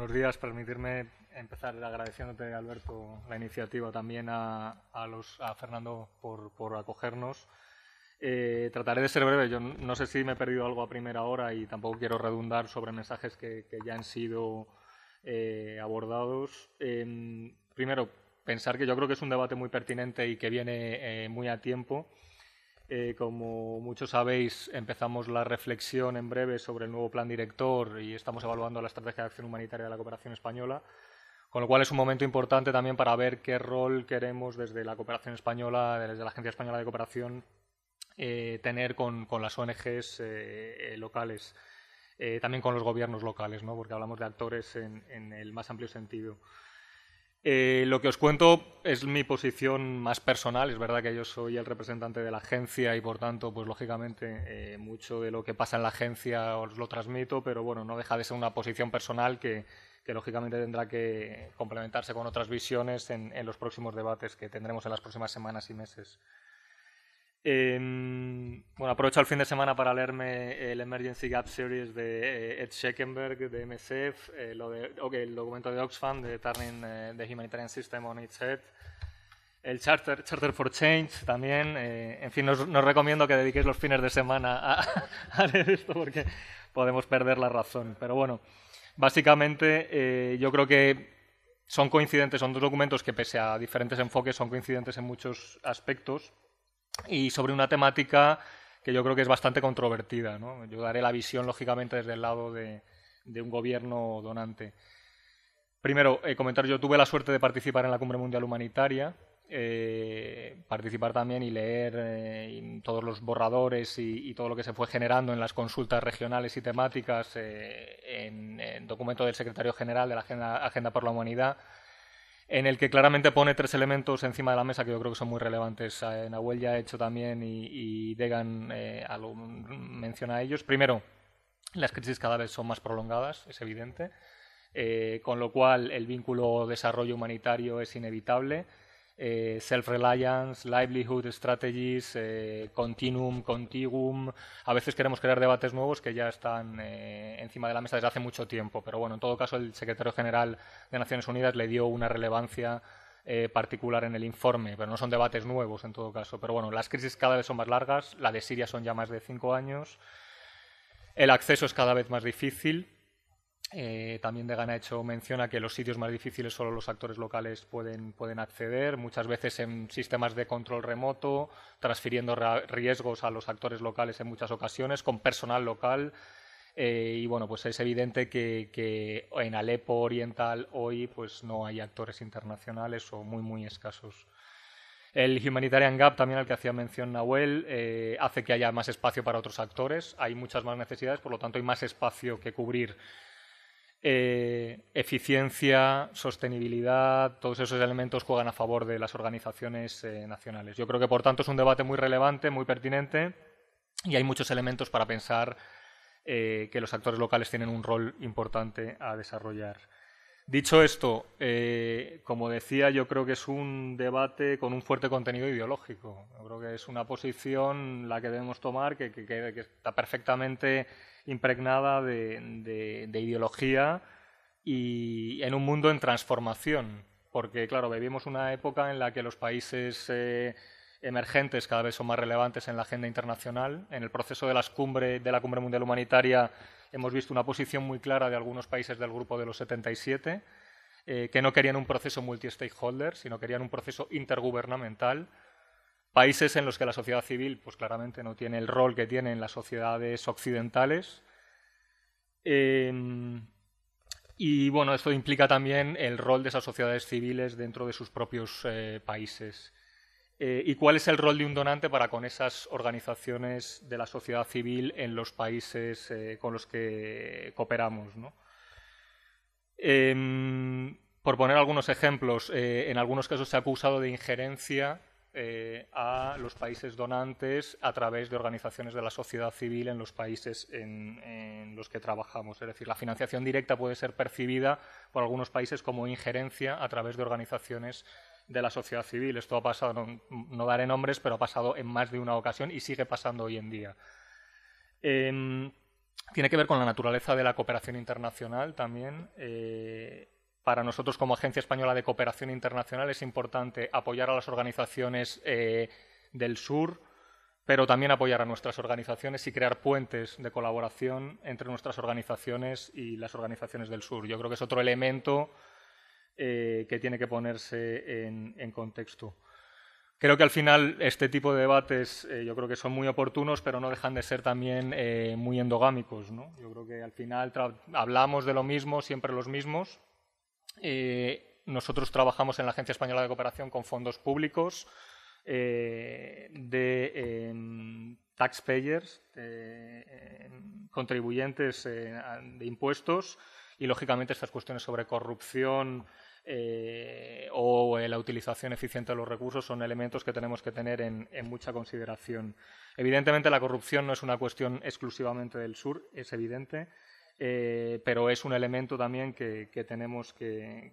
Buenos días. Permitirme empezar agradeciéndote, Alberto, la iniciativa también a, a, los, a Fernando por, por acogernos. Eh, trataré de ser breve. Yo no sé si me he perdido algo a primera hora y tampoco quiero redundar sobre mensajes que, ya han sido eh, abordados. Em, primero, pensar que yo creo que es un debate muy pertinente y que viene eh, muy a tiempo. Eh, como muchos sabéis, empezamos la reflexión en breve sobre el nuevo plan director y estamos evaluando la estrategia de acción humanitaria de la cooperación española, con lo cual es un momento importante también para ver qué rol queremos desde la cooperación española, desde la Agencia Española de Cooperación, eh, tener con, las ONGs eh, locales, también con los gobiernos locales, ¿no? porque hablamos de actores en el más amplio sentido. Eh, lo que os cuento es mi posición más personal. Es verdad que yo soy el representante de la agencia y, por tanto, pues lógicamente eh, mucho de lo que pasa en la agencia os lo transmito, pero bueno, no deja de ser una posición personal que, lógicamente tendrá que complementarse con otras visiones en, los próximos debates que tendremos en las próximas semanas y meses. Em, bueno, aprovecho el fin de semana para leerme eh, el Emergency Gap Series de eh, Ed Sheckenberg, de MSF, eh, lo de, el documento de Oxfam, de Turning the Humanitarian System on its Head, el Charter, Charter for Change también. en fin, nos, recomiendo que dediquéis los fines de semana a, a, leer esto porque podemos perder la razón. Pero bueno, básicamente yo creo que son coincidentes, son dos documentos que pese a diferentes enfoques son coincidentes en muchos aspectos y sobre una temática que yo creo que es bastante controvertida. ¿no? Yo daré la visión, lógicamente, desde el lado de, un gobierno donante. Primero, eh, comentar, yo tuve la suerte de participar en la Cumbre Mundial Humanitaria, eh, participar también y leer eh, todos los borradores y, todo lo que se fue generando en las consultas regionales y temáticas en, el documento del secretario general de la Agenda por la Humanidad en el que claramente pone tres elementos encima de la mesa que yo creo que son muy relevantes. Eh, Nahuel ya ha hecho también y, Degan eh, menciona a ellos. Primero, las crisis cada vez son más prolongadas, es evidente, eh, con lo cual el vínculo desarrollo humanitario es inevitable. Eh, self-reliance, livelihood strategies, eh, continuum, contiguum. A veces queremos crear debates nuevos que ya están eh, encima de la mesa desde hace mucho tiempo, pero bueno, en todo caso el secretario general de Naciones Unidas le dio una relevancia particular en el informe, pero no son debates nuevos en todo caso. Pero bueno, las crisis cada vez son más largas, la de Siria son ya más de cinco años, el acceso es cada vez más difícil eh, también Gana ha hecho mención a que los sitios más difíciles solo los actores locales pueden, acceder, muchas veces en sistemas de control remoto, transfiriendo riesgos a los actores locales en muchas ocasiones, con personal local. Eh, y bueno, pues es evidente que, en Alepo Oriental hoy pues no hay actores internacionales o muy, muy escasos. El Humanitarian Gap, también al que hacía mención Nahuel, eh, hace que haya más espacio para otros actores. Hay muchas más necesidades, por lo tanto hay más espacio que cubrir eh, eficiencia, sostenibilidad, todos esos elementos juegan a favor de las organizaciones eh, nacionales. Yo creo que, por tanto, es un debate muy relevante, muy pertinente y hay muchos elementos para pensar eh, que los actores locales tienen un rol importante a desarrollar. Dicho esto, como decía, yo creo que es un debate con un fuerte contenido ideológico. Yo creo que es una posición la que debemos tomar que está perfectamente impregnada de, ideología y en un mundo en transformación. Porque, claro, vivimos una época en la que los países eh, emergentes cada vez son más relevantes en la agenda internacional. En el proceso de, las de la Cumbre Mundial Humanitaria hemos visto una posición muy clara de algunos países del grupo de los 77, eh, que no querían un proceso multi-stakeholder, sino querían un proceso intergubernamental Países en los que la sociedad civil, pues claramente no tiene el rol que tiene en las sociedades occidentales. Em, y bueno, esto implica también el rol de esas sociedades civiles dentro de sus propios eh, países. Eh, ¿Y cuál es el rol de un donante para con esas organizaciones de la sociedad civil en los países eh, con los que cooperamos? Em, por poner algunos ejemplos, en algunos casos se ha acusado de injerencia eh, a los países donantes a través de organizaciones de la sociedad civil en los países en, los que trabajamos. Es decir, la financiación directa puede ser percibida por algunos países como injerencia a través de organizaciones de la sociedad civil. Esto ha pasado, no, daré nombres, pero ha pasado en más de una ocasión y sigue pasando hoy en día. Em, tiene que ver con la naturaleza de la cooperación internacional también. Eh, para nosotros como Agencia Española de Cooperación Internacional es importante apoyar a las organizaciones eh, del sur, pero también apoyar a nuestras organizaciones y crear puentes de colaboración entre nuestras organizaciones y las organizaciones del sur. Yo creo que es otro elemento eh, que tiene que ponerse en, contexto. Creo que al final este tipo de debates eh, yo creo que son muy oportunos, pero no dejan de ser también muy endogámicos. ¿no? Yo creo que al final hablamos de lo mismo, siempre los mismos, eh, nosotros trabajamos en la Agencia Española de Cooperación con fondos públicos eh, de taxpayers, contribuyentes eh, de impuestos y, lógicamente, estas cuestiones sobre corrupción, o la utilización eficiente de los recursos son elementos que tenemos que tener en, mucha consideración. Evidentemente, la corrupción no es una cuestión exclusivamente del sur, es evidente. Eh, pero es un elemento también que, tenemos que,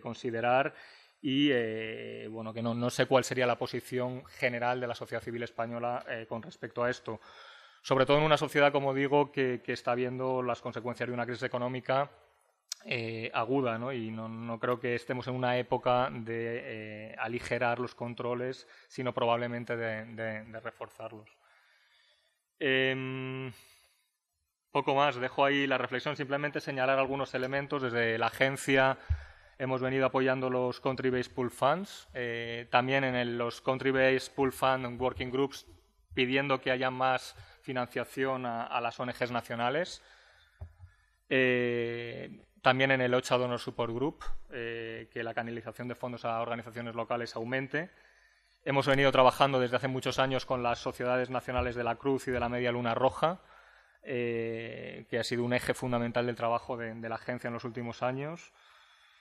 considerar y eh, bueno, que no, sé cuál sería la posición general de la sociedad civil española eh, con respecto a esto. Sobre todo en una sociedad, como digo, que, está viendo las consecuencias de una crisis económica aguda, ¿no? Y no, creo que estemos en una época de aligerar los controles, sino probablemente de, de, de reforzarlos. Em, poco más, dejo ahí la reflexión, simplemente señalar algunos elementos. Desde la agencia hemos venido apoyando los country-based pool funds, eh, también en los country-based pool fund working groups pidiendo que haya más financiación a, las ONGs nacionales. Eh, también en el OCHA Donor Support Group, eh, que la canalización de fondos a organizaciones locales aumente. Hemos venido trabajando desde hace muchos años con las sociedades nacionales de la Cruz y de la Media Luna Roja eh, que ha sido un eje fundamental del trabajo de, la agencia en los últimos años,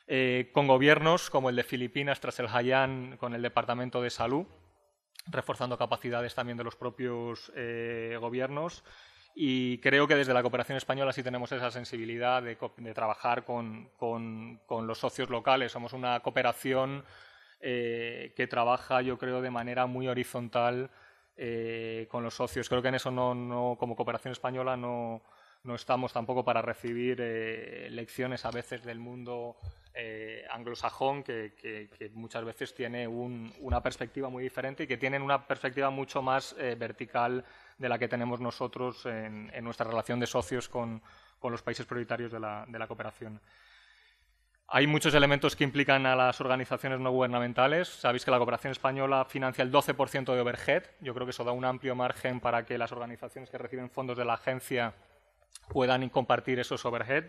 eh, con gobiernos como el de Filipinas tras el Haiyan, con el Departamento de Salud, reforzando capacidades también de los propios eh, gobiernos. Y creo que desde la cooperación española sí tenemos esa sensibilidad de, trabajar con, los socios locales. Somos una cooperación que trabaja, yo creo, de manera muy horizontal eh, con los socios. Creo que en eso no, como cooperación española no, estamos tampoco para recibir eh, lecciones a veces del mundo eh, anglosajón que, muchas veces tiene una perspectiva muy diferente y que tienen una perspectiva mucho más vertical de la que tenemos nosotros en, nuestra relación de socios con, con los países prioritarios de la, de la cooperación. Hay muchos elementos que implican a las organizaciones no gubernamentales. Sabéis que la cooperación española financia el 12% de overhead. Yo creo que eso da un amplio margen para que las organizaciones que reciben fondos de la agencia puedan compartir esos overhead.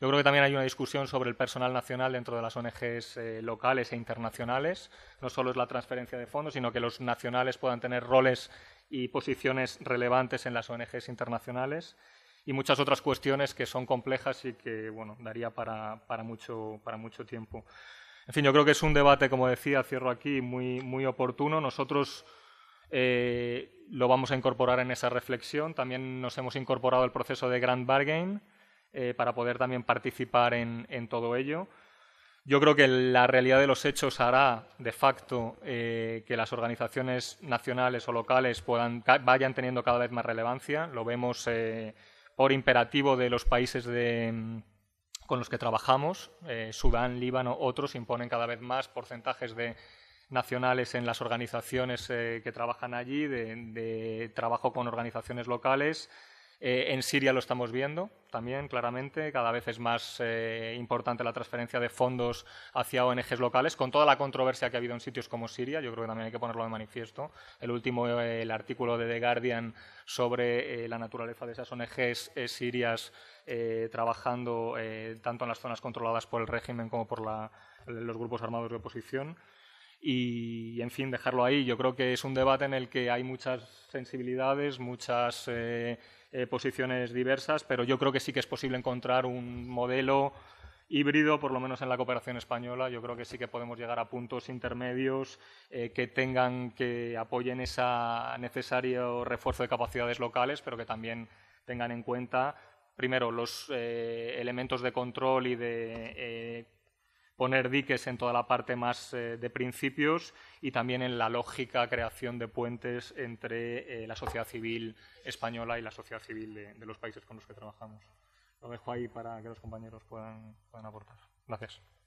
Yo creo que también hay una discusión sobre el personal nacional dentro de las ONGs eh, locales e internacionales. No solo es la transferencia de fondos, sino que los nacionales puedan tener roles y posiciones relevantes en las ONGs internacionales y muchas otras cuestiones que son complejas y que, bueno, daría para, mucho, para mucho tiempo. En fin, yo creo que es un debate, como decía, cierro aquí, muy, muy oportuno. Nosotros eh, lo vamos a incorporar en esa reflexión. También nos hemos incorporado al proceso de Grand Bargain eh, para poder también participar en, todo ello. Yo creo que la realidad de los hechos hará de facto eh, que las organizaciones nacionales o locales puedan, vayan teniendo cada vez más relevancia. Lo vemos por imperativo de los países con los que trabajamos, eh, Sudán, Líbano, otros, imponen cada vez más porcentajes de nacionales en las organizaciones eh, que trabajan allí, de, trabajo con organizaciones locales, eh, en Siria lo estamos viendo también, claramente. Cada vez es más eh, importante la transferencia de fondos hacia ONGs locales, con toda la controversia que ha habido en sitios como Siria. Yo creo que también hay que ponerlo de manifiesto. El último, eh, el artículo de The Guardian sobre la naturaleza de esas ONGs sirias trabajando tanto en las zonas controladas por el régimen como por los grupos armados de oposición y, en fin, dejarlo ahí. Yo creo que es un debate en el que hay muchas sensibilidades, muchas eh, eh, posiciones diversas, pero yo creo que sí que es posible encontrar un modelo híbrido, por lo menos en la cooperación española. Yo creo que sí que podemos llegar a puntos intermedios eh, que tengan, que apoyen ese necesario refuerzo de capacidades locales, pero que también tengan en cuenta, primero, los elementos de control y de poner diques en toda la parte más eh, de principios y también en la lógica creación de puentes entre eh, la sociedad civil española y la sociedad civil de, los países con los que trabajamos. Lo dejo ahí para que los compañeros puedan aportar. Gracias.